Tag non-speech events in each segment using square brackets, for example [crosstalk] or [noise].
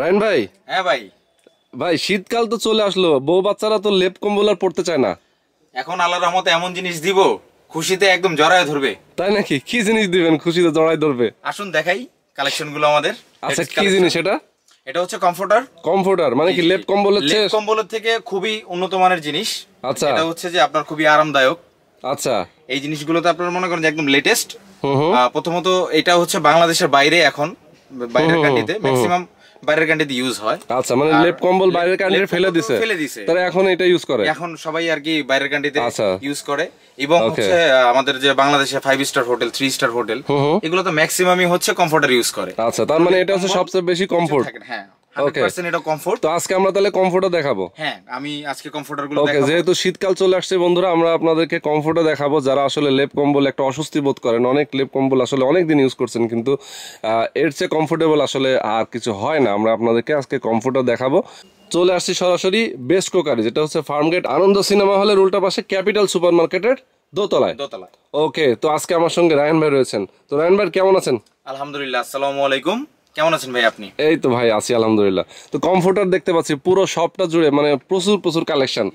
রায়ন ভাই হ্যাঁ ভাই ভাই শীতকাল তো চলে আসলো বউ বাচ্চারা তো লেপ কম্বল আর পড়তে চায় না এখন আল্লাহর রহমতে এমন জিনিস দিব খুশিতে একদম জড়ায় ধরবে তাই নাকি কি জিনিস দিবেন খুশিতে জড়ায় ধরবে আসুন দেখাই কালেকশন গুলো আমাদের আচ্ছা কি জিনিস এটা এটা হচ্ছে কমফোর্টার কমফোর্টার মানে কি লেপ কম্বল হচ্ছে লেপ কম্বলের থেকে খুবই উন্নত মানের জিনিস আচ্ছা এটা হচ্ছে যে আপনার খুবই আরামদায়ক আচ্ছা এই জিনিসগুলো তো আপনারা মনে করেন যে একদম লেটেস্ট প্রথমত এটা হচ্ছে বাংলাদেশের বাইরে এখন বাইরের কান্ট্রিতে ম্যাক্সিমাম বাইরের কান্ট্রিতে ইউজ হয় আচ্ছা মানে লেপ কম্বল বাইরের কান্ট্রিতে ফেলে দিছে ফেলে দিছে তারা এখন এটা ইউজ করে এখন সবাই আর কি বাইরের কান্ট্রিতে ইউজ আচ্ছা। করে এবং হচ্ছে আমাদের যে বাংলাদেশে five star hotel three star hotel এগুলো তো ম্যাক্সিমামই হচ্ছে কমফোর্টার ইউজ করে আচ্ছা তার মানে এটা হচ্ছে সবচেয়ে বেশি কমফোর্ট হ্যাঁ হ্যাঁ, কমফোর্ট দেখাবো চলে আসছি সরাসরি কোকারি যেটা হচ্ছে ফার্মগেট আনন্দ সিনেমা হলের উল্টা পাশে ক্যাপিটাল সুপার মার্কেটের দোতলায় দোতলায় ওকে তো আজকে আমার সঙ্গে রায়ন ভাই রয়েছেন তো রায়ন ভাই কেমন আছেন আলহামদুলিল্লাহ আসসালামু আলাইকুম কেমন আছেন ভাই আপনি এই তো ভাই আছি আলহামদুলিল্লাহ তো কমফোর্টার দেখতে পাচ্ছি পুরো সবটা জুড়ে মানে প্রচুর প্রচুর কালেকশন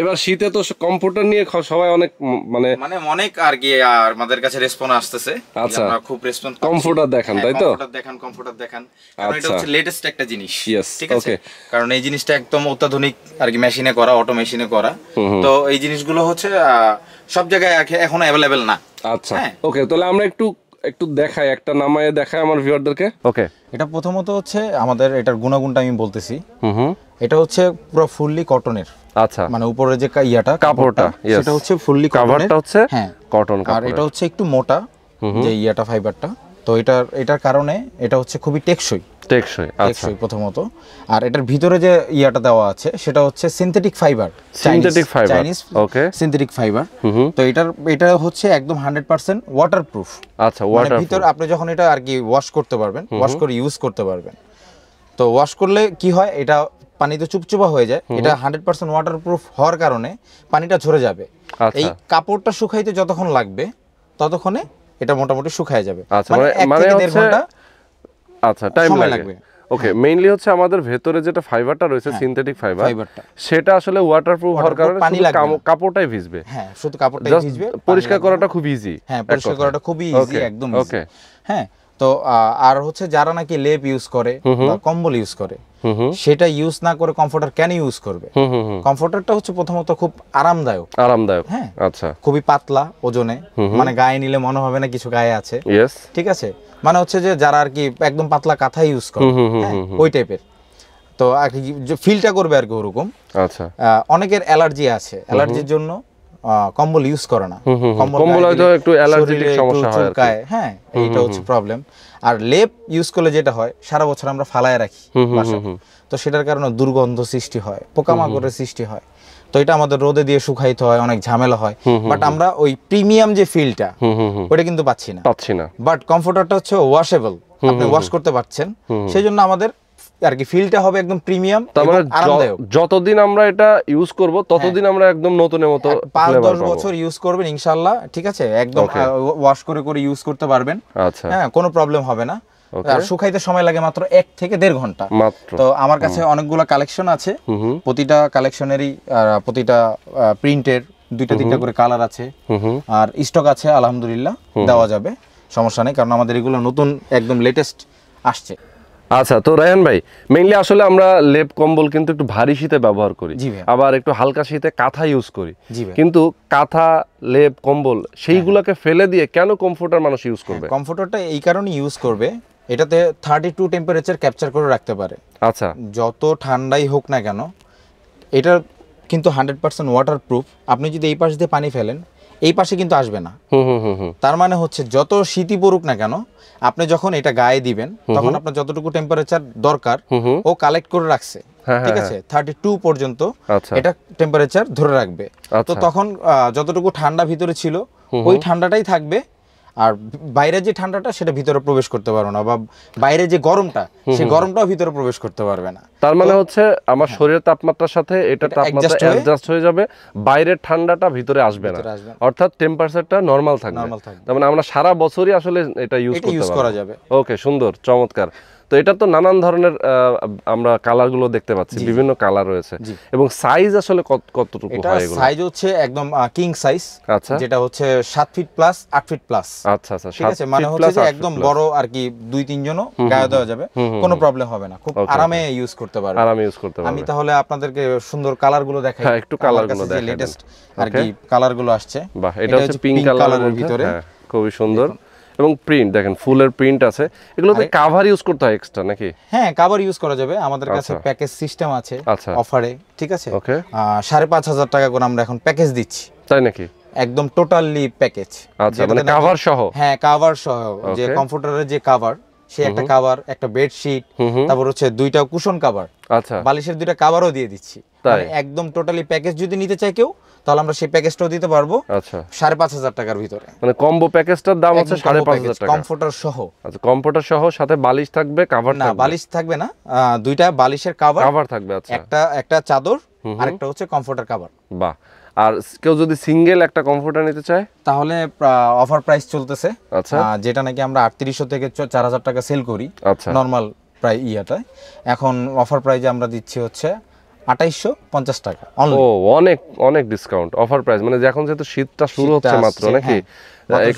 এবার শীতে তো কম্পিউটার নিয়ে সবাই অনেক মানে মানে অনেক আর কি আর আমাদের কাছে রেসপন্স আসতেছে আচ্ছা খুব রেসপন্স কম্পিউটার দেখান হ্যাঁ, তাই তো কম্পিউটার দেখান কম্পিউটার দেখান কারণ এটা আচ্ছা। হচ্ছে লেটেস্ট একটা জিনিস ঠিক আছে কারণ এই জিনিসটা একদম অত্যাধুনিক আর কি মেশিনে করা অটো মেশিনে করা তো এই জিনিসগুলো হচ্ছে সব জায়গায় এখন অ্যাভেলেবেল না আচ্ছা ওকে হ্যাঁ। তাহলে আমরা একটু একটু দেখায় একটা নামায় দেখায় আমার ভিউয়ারদেরকে ওকে এটা প্রথমত হচ্ছে আমাদের এটার গুণাগুণটা আমি বলতেছি হুম এটা হচ্ছে পুরো ফুললি কটনের আচ্ছা মানে উপরে যে ইয়াটা কাপড়টা সেটা হচ্ছে ফুললি কভারটা হচ্ছে হ্যাঁ কটন আর এটা হচ্ছে একটু মোটা যে ইয়াটা ফাইবারটা তো এটার এটার কারণে এটা হচ্ছে খুবই টেকসই আচ্ছা। টেকসই প্রথমত আর এটার ভিতরে যে ইয়াটা দেওয়া আছে সেটা হচ্ছে synthetic fibre synthetic fibre okay synthetic fibre তো এটার এটা হচ্ছে একদম 100% ওয়াটারপ্রুফ আচ্ছা ওয়াটার মানে ভিতর আপনি যখন এটা আর কি ওয়াশ করতে পারবেন ওয়াশ করে ইউজ করতে পারবেন তো ওয়াশ করলে কি হয় এটা পানিতে চুপচুপা হয়ে যায় এটা হান্ড্রেড পার্সেন্ট ওয়াটারপ্রুফ হওয়ার কারণে পানিটা ঝরে যাবে আচ্ছা। এই কাপড়টা শুকাইতে যতক্ষণ লাগবে ততক্ষণে এটা মোটামুটি শুকায় যাবে আচ্ছা মানে, মানে-, মানে আচ্ছা টাইম লাগবে ওকে মেইনলি হ্যাঁ। হচ্ছে আমাদের ভেতরে যেটা ফাইবারটা রয়েছে সিনথেটিক হ্যাঁ, ফাইবার সেটা আসলে ওয়াটারপ্রুফ হওয়ার কারণে পানি লাগবে কাপড়টাই ভিজবে হ্যাঁ শুধু কাপড়টাই ভিজবে পরিষ্কার করাটা খুব ইজি হ্যাঁ পরিষ্কার করাটা খুব ইজি একদম ওকে হ্যাঁ তো আর হচ্ছে যারা নাকি লেপ ইউজ করে বা কম্বল ইউজ করে সেটা ইউজ না করে কমফোর্টার কেন ইউজ করবে কমফোর্টারটা হচ্ছে প্রথমত খুব আরামদায়ক আরামদায়ক হ্যাঁ আচ্ছা খুবই পাতলা ওজনে মানে গায়ে নিলে মনে হবে না কিছু গায়ে আছে ঠিক আছে মানে হচ্ছে যে যারা আর কি একদম পাতলা কাঁথা ইউজ করে হ্যাঁ, ওই টাইপের তো আর কি ফিলটা করবে আর কি ওরকম আচ্ছা অনেকের অ্যালার্জি আছে অ্যালার্জির জন্য কম্বল ইউজ করে না কম্বল হয়তো একটু সমস্যা হয় হ্যাঁ এইটা হচ্ছে প্রবলেম আর লেপ ইউজ করলে যেটা হয় সারা বছর আমরা ফালায় রাখি তো সেটার কারণে দুর্গন্ধ সৃষ্টি হয় পোকামাকড়ের সৃষ্টি হয় তো এটা আমাদের রোদে দিয়ে শুকাইতে হয় অনেক ঝামেলা হয় বাট আমরা ওই প্রিমিয়াম যে ফিলটা ওটা কিন্তু পাচ্ছি না পাচ্ছি না বাট কমফোর্টারটা হচ্ছে ওয়াশেবল আপনি ওয়াশ করতে পারছেন সেই জন্য আমাদের আর কি ফিলটা হবে একদম প্রিমিয়াম যতদিন আমরা এটা ইউজ করব হ্যাঁ। ততদিন আমরা একদম নতুনের মতো হ্যাঁ, পাঁচ দশ বছর ইউজ করবেন ইনশাল্লাহ ঠিক আছে একদম ওয়াশ করে করে ইউজ করতে পারবেন আচ্ছা। হ্যাঁ কোনো প্রবলেম হবে না শুকাইতে সময় লাগে মাত্র এক থেকে দেড় ঘন্টা তো আমার কাছে অনেকগুলো কালেকশন আছে প্রতিটা কালেকশনেরই প্রতিটা প্রিন্টের দুইটা তিনটা করে কালার আছে আর স্টক আছে আলহামদুলিল্লাহ দেওয়া যাবে সমস্যা নেই কারণ আমাদের এগুলো নতুন একদম লেটেস্ট আসছে আচ্ছা তো রায়ন ভাই মেইনলি আসলে আমরা লেপ কম্বল কিন্তু একটু ভারী শীতে ব্যবহার করি আবার একটু হালকা শীতে কাঁথা ইউজ করি কিন্তু কাঁথা লেপ কম্বল সেইগুলোকে ফেলে দিয়ে কেন কমফোর্টার মানুষ ইউজ করবে কমফোর্টারটা হ্যাঁ, এই কারণে ইউজ করবে এটাতে থার্টি টু টেম্পারেচার ক্যাপচার করে রাখতে পারে আচ্ছা যত ঠান্ডাই হোক না কেন এটা কিন্তু হান্ড্রেড পার্সেন্ট ওয়াটার প্রুফ আপনি যদি এই পাশ দিয়ে পানি ফেলেন এই পাশে কিন্তু আসবে না তার মানে হচ্ছে যত শীতই পড়ুক না কেন আপনি যখন এটা গায়ে দিবেন তখন আপনার যতটুকু টেম্পারেচার দরকার ও কালেক্ট করে রাখছে হ্যাঁ, ঠিক হ্যাঁ, আছে থার্টি হ্যাঁ। টু পর্যন্ত আচ্ছা। এটা টেম্পারেচার ধরে রাখবে তো আচ্ছা। তখন যতটুকু ঠান্ডা ভিতরে ছিল ওই ঠান্ডাটাই থাকবে আর বাইরে যে ঠান্ডাটা সেটা ভিতরে প্রবেশ করতে পারবে না বা বাইরে যে গরমটা সেই গরমটাও ভিতরে প্রবেশ করতে পারবে না তার মানে হচ্ছে আমার হ্যাঁ। শরীরের তাপমাত্রার সাথে এটা তাপমাত্রা অ্যাডজাস্ট হয়ে যাবে বাইরের ঠান্ডাটা ভিতরে আসবে না অর্থাৎ টেম্পারেচারটা নরমাল থাকবে তার মানে আমরা সারা বছরই আসলে এটা ইউজ করতে ইউজ করা যাবে ওকে সুন্দর চমৎকার তো এটা তো নানান ধরনের আমরা কালারগুলো দেখতে পাচ্ছি বিভিন্ন কালার রয়েছে এবং সাইজ আসলে কতটুকু হয় এগুলো সাইজ হচ্ছে একদম কিং সাইজ আচ্ছা যেটা হচ্ছে 7 ফিট প্লাস 8 ফিট প্লাস আচ্ছা আচ্ছা ঠিক আছে মানে হচ্ছে যে একদম বড় আর কি দুই তিনজনও গায়ে দেওয়া যাবে কোনো প্রবলেম হবে না খুব আরামে ইউজ করতে পারবে আরামে ইউজ করতে পারবে আমি তাহলে আপনাদেরকে সুন্দর কালারগুলো দেখাই হ্যাঁ একটু কালারগুলো দেখাই লেটেস্ট আর কি কালারগুলো আসছে বাহ এটা হচ্ছে পিঙ্ক কালারের ভিতরে হ্যাঁ, খুবই সুন্দর এবং প্রিন্ট দেখেন ফুলের প্রিন্ট আছে এগুলোতে কভার ইউজ করতে হয় এক্সট্রা নাকি হ্যাঁ কভার ইউজ করা যাবে আমাদের কাছে প্যাকেজ আচ্ছা। সিস্টেম আছে অফারে আচ্ছা। ঠিক আছে ওকে 5500 টাকা করে আমরা এখন প্যাকেজ দিচ্ছি তাই নাকি একদম টোটালি প্যাকেজ আচ্ছা মানে কভার সহ হ্যাঁ কভার সহ যে কমফোর্টারের যে কভার সে একটা কভার একটা বেডশিট তারপর হচ্ছে দুইটা কুশন কভার আচ্ছা বালিশের দুইটা কভারও দিয়ে দিচ্ছি মানে একদম টোটালি প্যাকেজ যদি নিতে চায় কেউ তাহলে আমরা সেই প্যাকেজটাও দিতে পারবো আচ্ছা। সাড়ে পাঁচ হাজার টাকার ভিতরে মানে কম্বো প্যাকেজটার দাম হচ্ছে সাড়ে পাঁচ হাজার সহ আচ্ছা সহ সাথে বালিশ থাকবে কাভার না বালিশ থাকবে না দুইটা বালিশের কাভার কাভার থাকবে আচ্ছা একটা একটা চাদর আরেকটা হচ্ছে কমফোর্টার কাভার বাহ আর কেউ যদি সিঙ্গেল একটা কমফোর্টার নিতে চায় তাহলে অফার প্রাইস চলতেছে আচ্ছা। যেটা নাকি আমরা আটত্রিশশো থেকে চার হাজার টাকা সেল করি নর্মাল আচ্ছা। প্রায় ইয়াটায় এখন অফার প্রাইজে আমরা দিচ্ছি হচ্ছে আঠাইশশো পঞ্চাশ টাকা ও অনেক অনেক ডিসকাউন্ট অফার প্রাইস মানে যেহেতু শীতটা শুরু হচ্ছে মাত্র হ্যাঁ। নাকি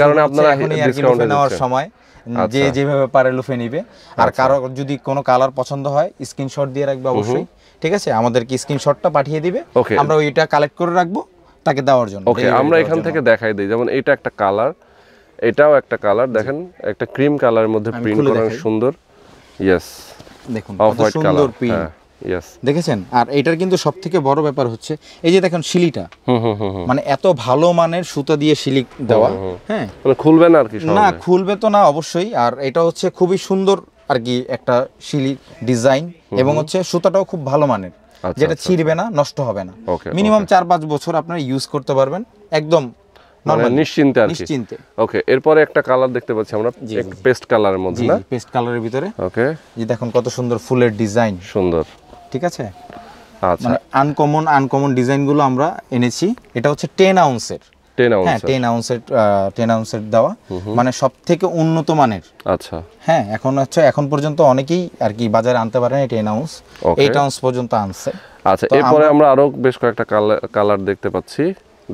আচ্ছা। যেভাবে লুফে নিবে আর আচ্ছা। কারো যদি কোনো কালার পছন্দ হয় স্ক্রিনশট দিয়ে রাখবে অবশ্যই ঠিক আছে আমাদেরকে স্ক্রিনশটটা পাঠিয়ে দিবে আমরা ওইটা কালেক্ট করে রাখবো তাকে দেওয়ার জন্য ওকে আমরা এখান থেকে দেখাই দিই যেমন এটা একটা কালার এটাও একটা কালার দেখেন একটা ক্রিম কালারের মধ্যে প্রিন্ট সুন্দর ইয়েস দেখুন অফ প্রিন্ট দেখেছেন আর এটার কিন্তু সব থেকে বড় ব্যাপার হচ্ছে এই যে দেখেন শিলিটা মানে এত ভালো মানের সুতা দিয়ে শিলি দেওয়া হ্যাঁ মানে খুলবে না আরকি না খুলবে তো না অবশ্যই আর এটা হচ্ছে খুবই সুন্দর আর কি একটা শিলি ডিজাইন এবং হচ্ছে সুতাটাও খুব ভালো মানের আচ্ছা, আচ্ছা। যেটা ছিঁড়বে না নষ্ট হবে না মিনিমাম চার পাঁচ বছর আপনারা ইউজ করতে পারবেন একদম মানে নিশ্চিন্তে আর নিশ্চিন্তে দেখুন কত সুন্দর ফুলের ডিজাইন সুন্দর ঠিক আছে আচ্ছা। মানে আনকমন আনকমন ডিজাইনগুলো আমরা এনেছি এটা হচ্ছে টেন হ্যাঁ, আউন্সের মানে সব থেকে উন্নত মানের আচ্ছা হ্যাঁ এখন এখন পর্যন্ত অনেকেই আর কি বাজারে আনতে পারেন টেন আউন্স আউন্স পর্যন্ত আনছে আচ্ছা এরপরে আমরা আরো বেশ কয়েকটা কালার দেখতে পাচ্ছি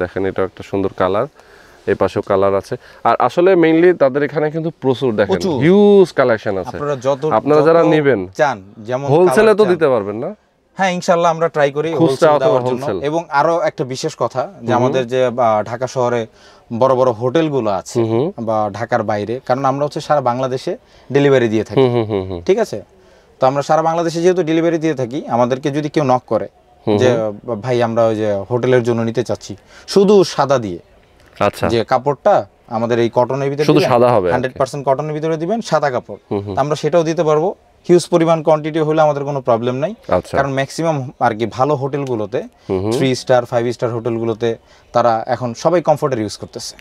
দেখেন এটা একটা সুন্দর কালার এই পাশেও কালার আছে আর আসলে মেইনলি তাদের এখানে কিন্তু প্রচুর দেখেন হিউজ কালেকশন আছে আপনারা যারা নেবেন চান যেমন হোলসেলে তো দিতে পারবেন না হ্যাঁ ইনশাল্লাহ আমরা ট্রাই করি এবং আরো একটা বিশেষ কথা যে আমাদের যে ঢাকা শহরে বড় বড় হোটেলগুলো আছে বা ঢাকার বাইরে কারণ আমরা হচ্ছে সারা বাংলাদেশে ডেলিভারি দিয়ে থাকি ঠিক আছে তো আমরা সারা বাংলাদেশে যেহেতু ডেলিভারি দিয়ে থাকি আমাদেরকে যদি কেউ নক করে যে ভাই আমরা ওই যে হোটেলের জন্য নিতে চাচ্ছি শুধু সাদা দিয়ে আচ্ছা যে কাপড়টা আমাদের এই কটনের ভিতরে শুধু সাদা হবে 100% কটনের ভিতরে দিবেন সাদা কাপড় আমরা সেটাও দিতে পারবো হিউজ পরিমাণ কোয়ান্টিটি হলে আমাদের কোনো প্রবলেম নাই আচ্ছা। কারণ ম্যাক্সিমাম আর কি ভালো হোটেলগুলোতে থ্রি স্টার ফাইভ স্টার হোটেলগুলোতে তারা এখন সবাই কমফোর্টের ইউজ করতেছে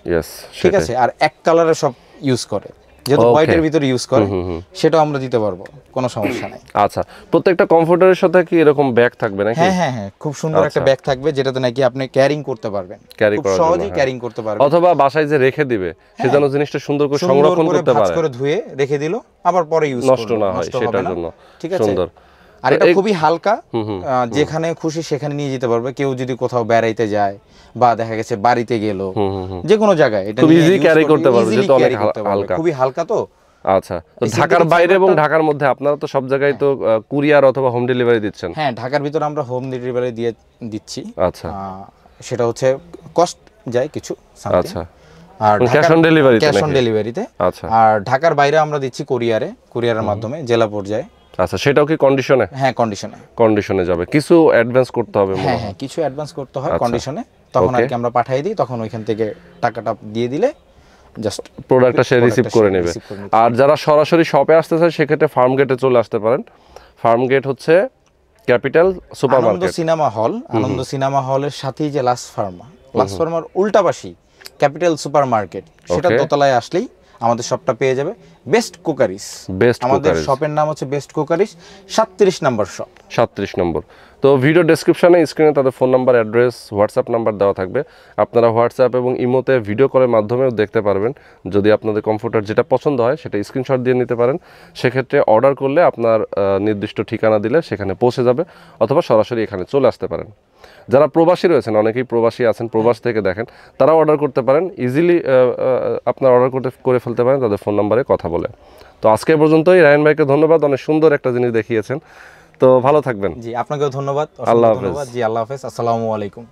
ঠিক আছে আর এক কালারে সব ইউজ করে যেহেতু হোয়াইটের ভিতরে ইউজ করে সেটাও আমরা দিতে পারবো কোনো সমস্যা নাই [clears throat] আচ্ছা প্রত্যেকটা কমফোর্টারের সাথে কি এরকম ব্যাগ থাকবে নাকি হ্যাঁ হ্যাঁ হ্যাঁ খুব সুন্দর একটা ব্যাগ আচ্ছা। থাকবে যেটাতে নাকি আপনি ক্যারিং করতে পারবেন খুব সহজেই ক্যারিং করতে পারবেন অথবা বাসায় যে রেখে দিবে হ্যাঁ। সেজন্য জিনিসটা সুন্দর করে সংরক্ষণ করতে পারে করে ধুয়ে রেখে দিল আবার পরে ইউজ নষ্ট না হয় সেটার জন্য ঠিক আছে সুন্দর আর এটা খুবই হালকা যেখানে খুশি সেখানে নিয়ে যেতে পারবে কেউ যদি কোথাও বেড়াইতে যায় বা দেখা গেছে বাড়িতে গেল যে কোনো জায়গায় এটা ইজি ক্যারি করতে পারবে যেহেতু অনেক হালকা খুবই হালকা তো আচ্ছা তো ঢাকার বাইরে এবং ঢাকার মধ্যে আপনারা তো সব জায়গায় তো কুরিয়ার অথবা হোম ডেলিভারি দিচ্ছেন হ্যাঁ ঢাকার ভিতর আমরা হোম ডেলিভারি দিয়ে দিচ্ছি আচ্ছা সেটা হচ্ছে কস্ট যায় কিছু আচ্ছা আর cash on delivery cash on ডেলিভারিতে আচ্ছা আর ঢাকার বাইরে আমরা দিচ্ছি কুরিয়ারে কুরিয়ারের মাধ্যমে জেলা পর্যায়ে আচ্ছা সেটাও কি কন্ডিশনে হ্যাঁ কন্ডিশনে কন্ডিশনে যাবে কিছু অ্যাডভান্স করতে হবে হ্যাঁ হ্যাঁ কিছু অ্যাডভান্স করতে হয় কন্ডিশনে আচ্ছা, তখন আর কি আমরা পাঠিয়ে দিই তখন ওইখান থেকে টাকাটা দিয়ে দিলে জাস্ট প্রোডাক্টটা সে রিসিভ করে নেবে আর যারা সরাসরি শপে আসতে চায় সেক্ষেত্রে ফার্ম গেটে চলে আসতে পারেন ফার্ম গেট হচ্ছে Capital Super Market cinema hall Ananda cinema হলের সাথেই যে লাস ফার্মা লাস ফার্মার উল্টাপাশি ক্যাপিটাল সুপার মার্কেট সেটা দোতলায় আসলেই আমাদের শপটা পেয়ে যাবে বেস্ট কুকারিস বেস্ট আমাদের শপের নাম হচ্ছে বেস্ট কুকারিস সাতত্রিশ নম্বর শপ সাতত্রিশ নম্বর তো ভিডিও ডিসক্রিপশানে স্ক্রিনে তাদের phone number address WhatsApp number দেওয়া থাকবে আপনারা হোয়াটসঅ্যাপ এবং ইমোতে ভিডিও কলের মাধ্যমেও দেখতে পারবেন যদি আপনাদের কম্পিউটার যেটা পছন্দ হয় সেটা স্ক্রিনশট দিয়ে নিতে পারেন সেক্ষেত্রে অর্ডার করলে আপনার নির্দিষ্ট ঠিকানা দিলে সেখানে পৌঁছে যাবে অথবা সরাসরি এখানে চলে আসতে পারেন যারা প্রবাসী রয়েছেন অনেকেই প্রবাসী আছেন প্রবাস থেকে দেখেন তারা অর্ডার করতে পারেন ইজিলি আপনার অর্ডার করতে করে ফেলতে পারেন তাদের ফোন নাম্বারে কথা বলে তো আজকে পর্যন্তই রায়ন ভাইকে ধন্যবাদ অনেক সুন্দর একটা জিনিস দেখিয়েছেন তো ভালো থাকবেন জি আপনাকেও ধন্যবাদ আল্লাহ হাফেজ জি আল্লাহ হাফেজ আসসালামু আলাইকুম